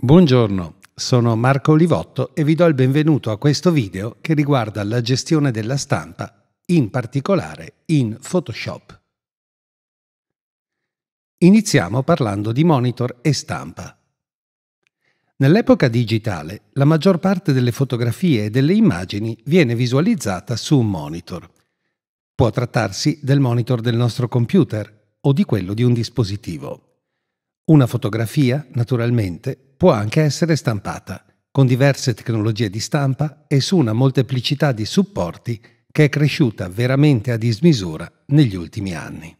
Buongiorno, sono Marco Olivotto e vi do il benvenuto a questo video che riguarda la gestione della stampa, in particolare in Photoshop. Iniziamo parlando di monitor e stampa. Nell'epoca digitale, la maggior parte delle fotografie e delle immagini viene visualizzata su un monitor. Può trattarsi del monitor del nostro computer o di quello di un dispositivo. Una fotografia, naturalmente, può anche essere stampata, con diverse tecnologie di stampa e su una molteplicità di supporti che è cresciuta veramente a dismisura negli ultimi anni.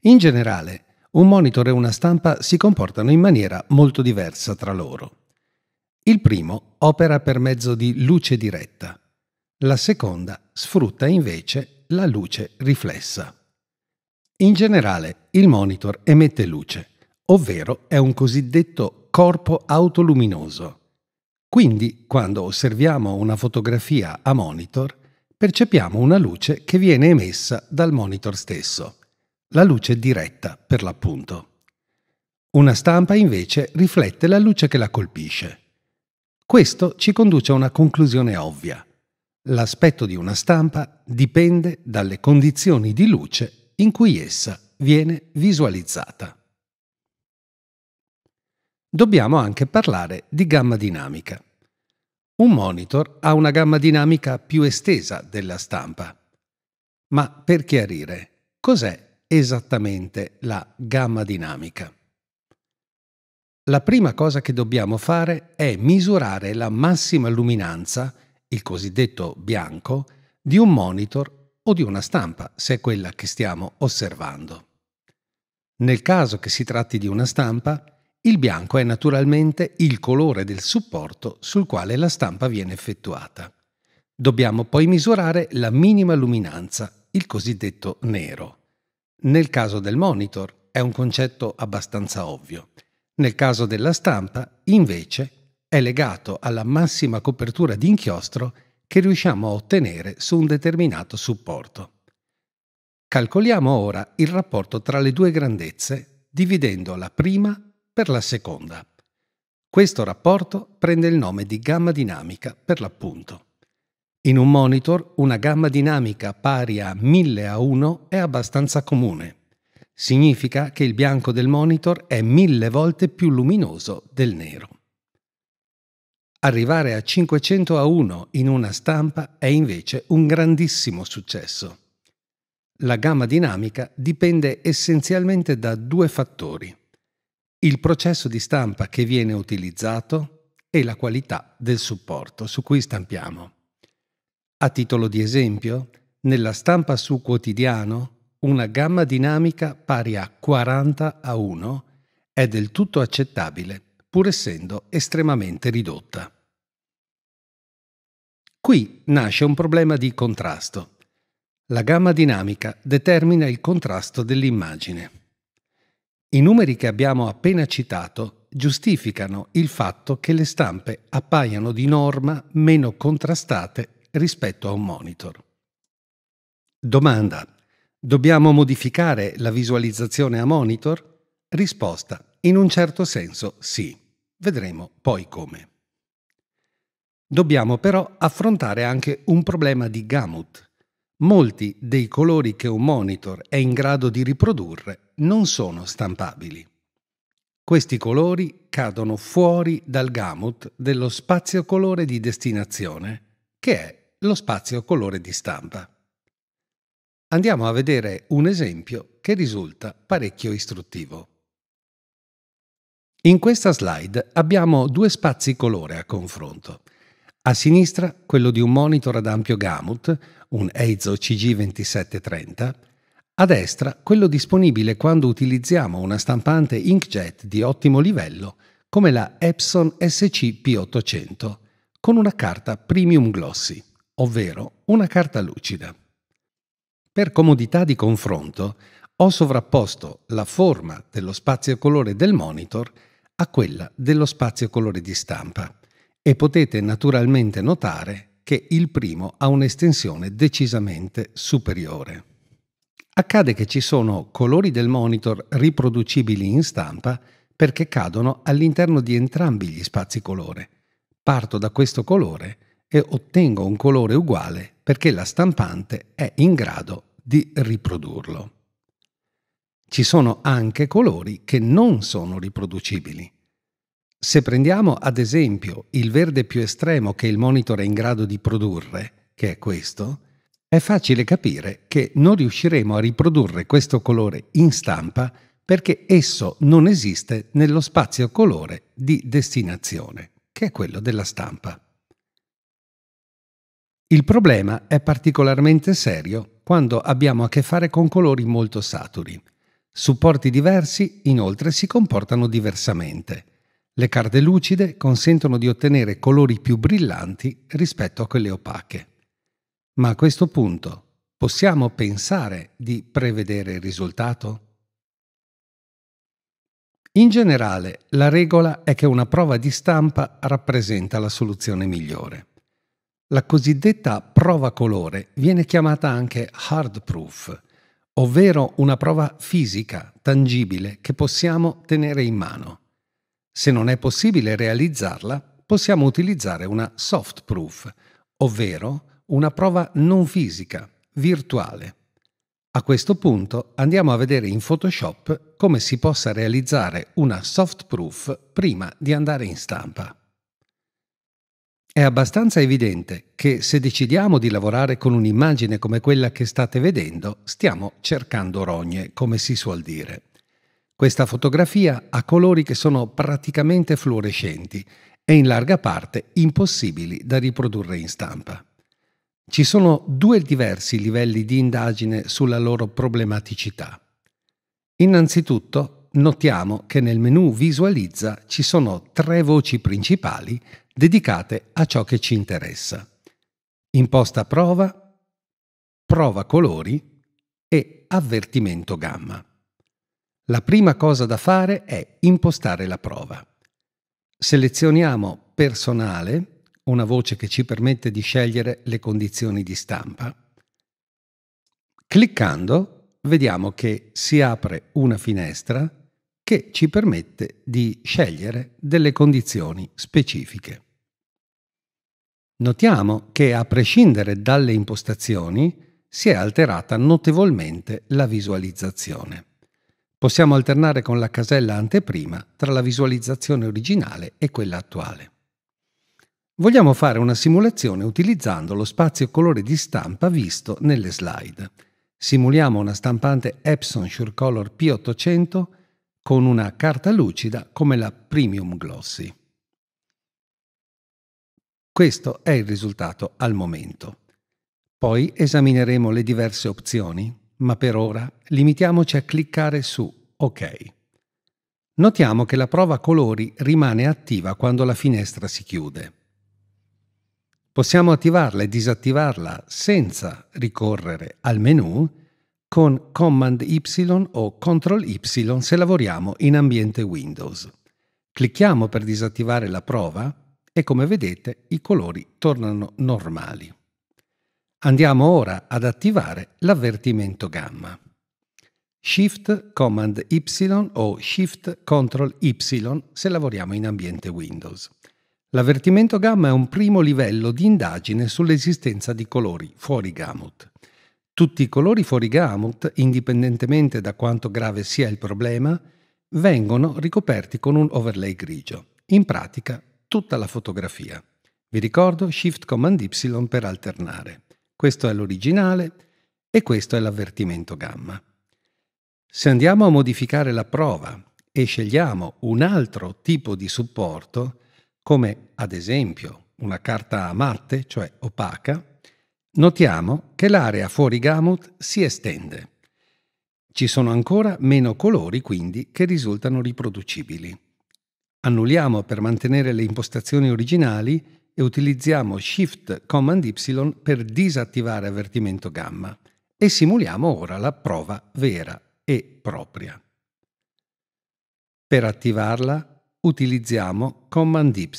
In generale, un monitor e una stampa si comportano in maniera molto diversa tra loro. Il primo opera per mezzo di luce diretta, la seconda sfrutta invece la luce riflessa. In generale, il monitor emette luce, ovvero è un cosiddetto corpo autoluminoso. Quindi, quando osserviamo una fotografia a monitor, percepiamo una luce che viene emessa dal monitor stesso, la luce diretta per l'appunto. Una stampa invece riflette la luce che la colpisce. Questo ci conduce a una conclusione ovvia. L'aspetto di una stampa dipende dalle condizioni di luce in cui essa viene visualizzata dobbiamo anche parlare di gamma dinamica. Un monitor ha una gamma dinamica più estesa della stampa. Ma per chiarire, cos'è esattamente la gamma dinamica? La prima cosa che dobbiamo fare è misurare la massima luminanza, il cosiddetto bianco, di un monitor o di una stampa, se è quella che stiamo osservando. Nel caso che si tratti di una stampa, il bianco è naturalmente il colore del supporto sul quale la stampa viene effettuata. Dobbiamo poi misurare la minima luminanza, il cosiddetto nero. Nel caso del monitor è un concetto abbastanza ovvio. Nel caso della stampa, invece, è legato alla massima copertura di inchiostro che riusciamo a ottenere su un determinato supporto. Calcoliamo ora il rapporto tra le due grandezze dividendo la prima per la seconda. Questo rapporto prende il nome di gamma dinamica per l'appunto. In un monitor una gamma dinamica pari a 1000 a 1 è abbastanza comune. Significa che il bianco del monitor è mille volte più luminoso del nero. Arrivare a 500 a 1 in una stampa è invece un grandissimo successo. La gamma dinamica dipende essenzialmente da due fattori il processo di stampa che viene utilizzato e la qualità del supporto su cui stampiamo. A titolo di esempio, nella stampa su quotidiano una gamma dinamica pari a 40 a 1 è del tutto accettabile, pur essendo estremamente ridotta. Qui nasce un problema di contrasto. La gamma dinamica determina il contrasto dell'immagine. I numeri che abbiamo appena citato giustificano il fatto che le stampe appaiano di norma meno contrastate rispetto a un monitor. Domanda. Dobbiamo modificare la visualizzazione a monitor? Risposta. In un certo senso sì. Vedremo poi come. Dobbiamo però affrontare anche un problema di gamut. Molti dei colori che un monitor è in grado di riprodurre non sono stampabili. Questi colori cadono fuori dal gamut dello spazio colore di destinazione, che è lo spazio colore di stampa. Andiamo a vedere un esempio che risulta parecchio istruttivo. In questa slide abbiamo due spazi colore a confronto. A sinistra quello di un monitor ad ampio gamut, un EIZO CG2730, a destra quello disponibile quando utilizziamo una stampante inkjet di ottimo livello come la Epson SCP-800 con una carta premium glossy, ovvero una carta lucida. Per comodità di confronto ho sovrapposto la forma dello spazio colore del monitor a quella dello spazio colore di stampa e potete naturalmente notare che il primo ha un'estensione decisamente superiore accade che ci sono colori del monitor riproducibili in stampa perché cadono all'interno di entrambi gli spazi colore. Parto da questo colore e ottengo un colore uguale perché la stampante è in grado di riprodurlo. Ci sono anche colori che non sono riproducibili. Se prendiamo ad esempio il verde più estremo che il monitor è in grado di produrre, che è questo, è facile capire che non riusciremo a riprodurre questo colore in stampa perché esso non esiste nello spazio colore di destinazione, che è quello della stampa. Il problema è particolarmente serio quando abbiamo a che fare con colori molto saturi. Supporti diversi inoltre si comportano diversamente. Le carte lucide consentono di ottenere colori più brillanti rispetto a quelle opache. Ma a questo punto possiamo pensare di prevedere il risultato? In generale, la regola è che una prova di stampa rappresenta la soluzione migliore. La cosiddetta prova colore viene chiamata anche hard proof, ovvero una prova fisica, tangibile, che possiamo tenere in mano. Se non è possibile realizzarla, possiamo utilizzare una soft proof, ovvero una prova non fisica, virtuale. A questo punto andiamo a vedere in Photoshop come si possa realizzare una soft proof prima di andare in stampa. È abbastanza evidente che se decidiamo di lavorare con un'immagine come quella che state vedendo, stiamo cercando rogne, come si suol dire. Questa fotografia ha colori che sono praticamente fluorescenti e in larga parte impossibili da riprodurre in stampa. Ci sono due diversi livelli di indagine sulla loro problematicità. Innanzitutto, notiamo che nel menu Visualizza ci sono tre voci principali dedicate a ciò che ci interessa. Imposta prova, prova colori e avvertimento gamma. La prima cosa da fare è impostare la prova. Selezioniamo personale una voce che ci permette di scegliere le condizioni di stampa. Cliccando vediamo che si apre una finestra che ci permette di scegliere delle condizioni specifiche. Notiamo che a prescindere dalle impostazioni si è alterata notevolmente la visualizzazione. Possiamo alternare con la casella anteprima tra la visualizzazione originale e quella attuale. Vogliamo fare una simulazione utilizzando lo spazio colore di stampa visto nelle slide. Simuliamo una stampante Epson SureColor P800 con una carta lucida come la Premium Glossy. Questo è il risultato al momento. Poi esamineremo le diverse opzioni, ma per ora limitiamoci a cliccare su OK. Notiamo che la prova colori rimane attiva quando la finestra si chiude. Possiamo attivarla e disattivarla senza ricorrere al menu con Command Y o Ctrl Y se lavoriamo in ambiente Windows. Clicchiamo per disattivare la prova e come vedete i colori tornano normali. Andiamo ora ad attivare l'avvertimento gamma. Shift Command Y o Shift Ctrl Y se lavoriamo in ambiente Windows. L'avvertimento gamma è un primo livello di indagine sull'esistenza di colori fuori gamut. Tutti i colori fuori gamut, indipendentemente da quanto grave sia il problema, vengono ricoperti con un overlay grigio, in pratica tutta la fotografia. Vi ricordo Shift Command Y per alternare. Questo è l'originale e questo è l'avvertimento gamma. Se andiamo a modificare la prova e scegliamo un altro tipo di supporto, come ad esempio una carta a matte, cioè opaca, notiamo che l'area fuori gamut si estende. Ci sono ancora meno colori quindi che risultano riproducibili. Annulliamo per mantenere le impostazioni originali e utilizziamo Shift Command Y per disattivare avvertimento gamma e simuliamo ora la prova vera e propria. Per attivarla utilizziamo command Y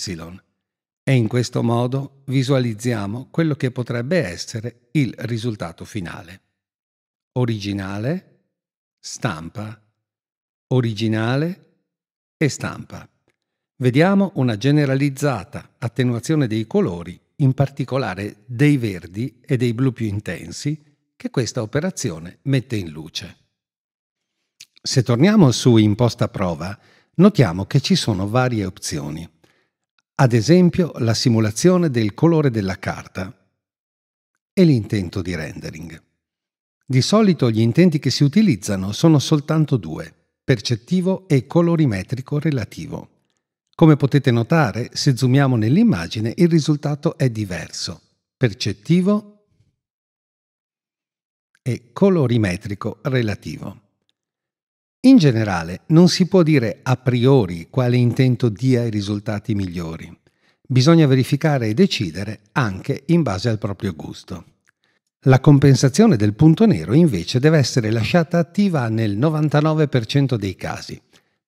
e in questo modo visualizziamo quello che potrebbe essere il risultato finale. Originale, stampa, originale e stampa. Vediamo una generalizzata attenuazione dei colori, in particolare dei verdi e dei blu più intensi, che questa operazione mette in luce. Se torniamo su imposta prova, notiamo che ci sono varie opzioni. Ad esempio la simulazione del colore della carta e l'intento di rendering. Di solito gli intenti che si utilizzano sono soltanto due, percettivo e colorimetrico relativo. Come potete notare, se zoomiamo nell'immagine il risultato è diverso. Percettivo e colorimetrico relativo. In generale, non si può dire a priori quale intento dia i risultati migliori. Bisogna verificare e decidere anche in base al proprio gusto. La compensazione del punto nero invece deve essere lasciata attiva nel 99% dei casi.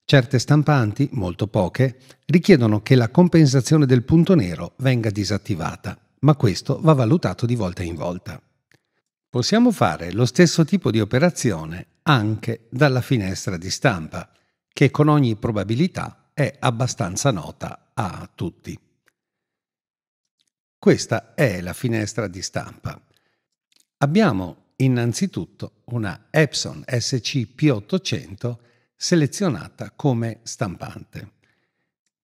Certe stampanti, molto poche, richiedono che la compensazione del punto nero venga disattivata, ma questo va valutato di volta in volta. Possiamo fare lo stesso tipo di operazione anche dalla finestra di stampa, che con ogni probabilità è abbastanza nota a tutti. Questa è la finestra di stampa. Abbiamo innanzitutto una Epson SCP-800 selezionata come stampante.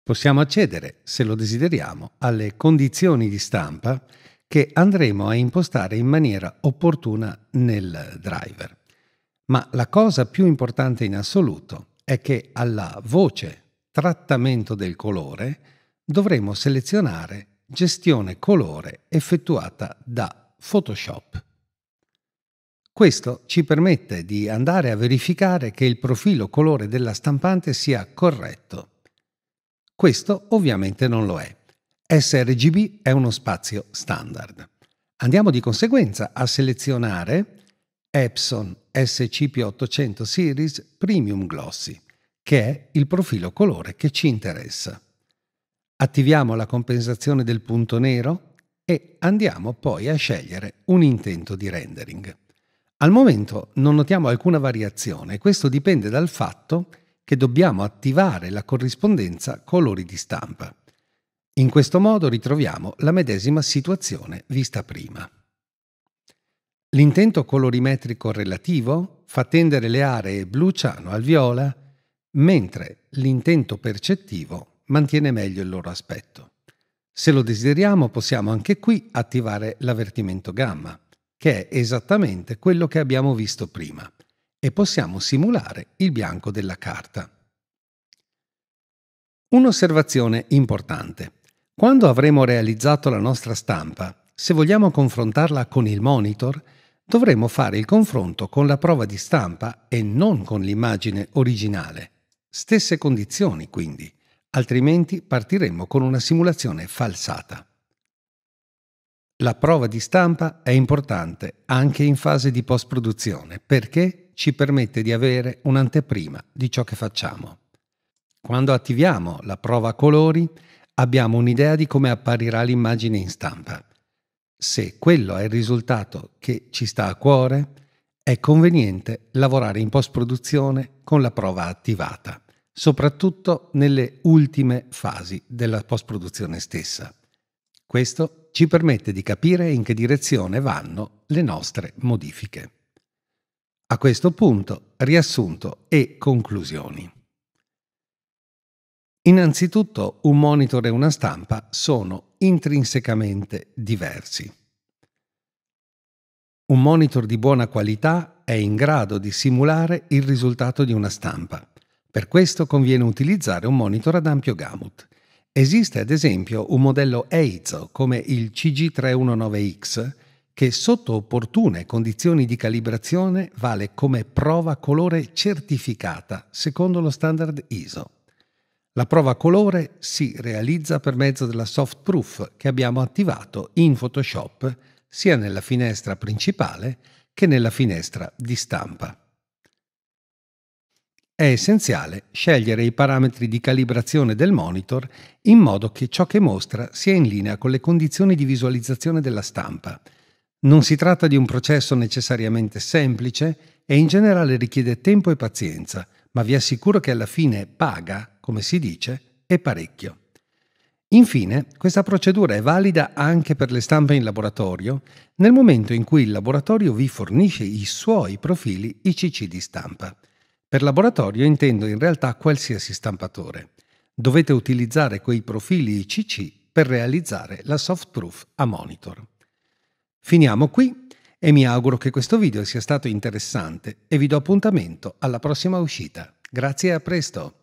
Possiamo accedere, se lo desideriamo, alle condizioni di stampa che andremo a impostare in maniera opportuna nel driver. Ma la cosa più importante in assoluto è che alla voce trattamento del colore dovremo selezionare gestione colore effettuata da Photoshop. Questo ci permette di andare a verificare che il profilo colore della stampante sia corretto. Questo ovviamente non lo è. sRGB è uno spazio standard. Andiamo di conseguenza a selezionare Epson SCP-800 Series Premium Glossy, che è il profilo colore che ci interessa. Attiviamo la compensazione del punto nero e andiamo poi a scegliere un intento di rendering. Al momento non notiamo alcuna variazione, questo dipende dal fatto che dobbiamo attivare la corrispondenza colori di stampa. In questo modo ritroviamo la medesima situazione vista prima. L'intento colorimetrico relativo fa tendere le aree blu-ciano al viola, mentre l'intento percettivo mantiene meglio il loro aspetto. Se lo desideriamo possiamo anche qui attivare l'avvertimento gamma, che è esattamente quello che abbiamo visto prima, e possiamo simulare il bianco della carta. Un'osservazione importante. Quando avremo realizzato la nostra stampa, se vogliamo confrontarla con il monitor, dovremo fare il confronto con la prova di stampa e non con l'immagine originale. Stesse condizioni, quindi, altrimenti partiremmo con una simulazione falsata. La prova di stampa è importante anche in fase di post-produzione perché ci permette di avere un'anteprima di ciò che facciamo. Quando attiviamo la prova colori abbiamo un'idea di come apparirà l'immagine in stampa se quello è il risultato che ci sta a cuore, è conveniente lavorare in post-produzione con la prova attivata, soprattutto nelle ultime fasi della post-produzione stessa. Questo ci permette di capire in che direzione vanno le nostre modifiche. A questo punto, riassunto e conclusioni. Innanzitutto un monitor e una stampa sono intrinsecamente diversi. Un monitor di buona qualità è in grado di simulare il risultato di una stampa. Per questo conviene utilizzare un monitor ad ampio gamut. Esiste ad esempio un modello EIZO come il CG319X che sotto opportune condizioni di calibrazione vale come prova colore certificata secondo lo standard ISO. La prova colore si realizza per mezzo della soft proof che abbiamo attivato in Photoshop sia nella finestra principale che nella finestra di stampa. È essenziale scegliere i parametri di calibrazione del monitor in modo che ciò che mostra sia in linea con le condizioni di visualizzazione della stampa. Non si tratta di un processo necessariamente semplice e in generale richiede tempo e pazienza, ma vi assicuro che alla fine paga come si dice, è parecchio. Infine, questa procedura è valida anche per le stampe in laboratorio nel momento in cui il laboratorio vi fornisce i suoi profili ICC di stampa. Per laboratorio intendo in realtà qualsiasi stampatore. Dovete utilizzare quei profili ICC per realizzare la soft proof a monitor. Finiamo qui e mi auguro che questo video sia stato interessante e vi do appuntamento alla prossima uscita. Grazie e a presto!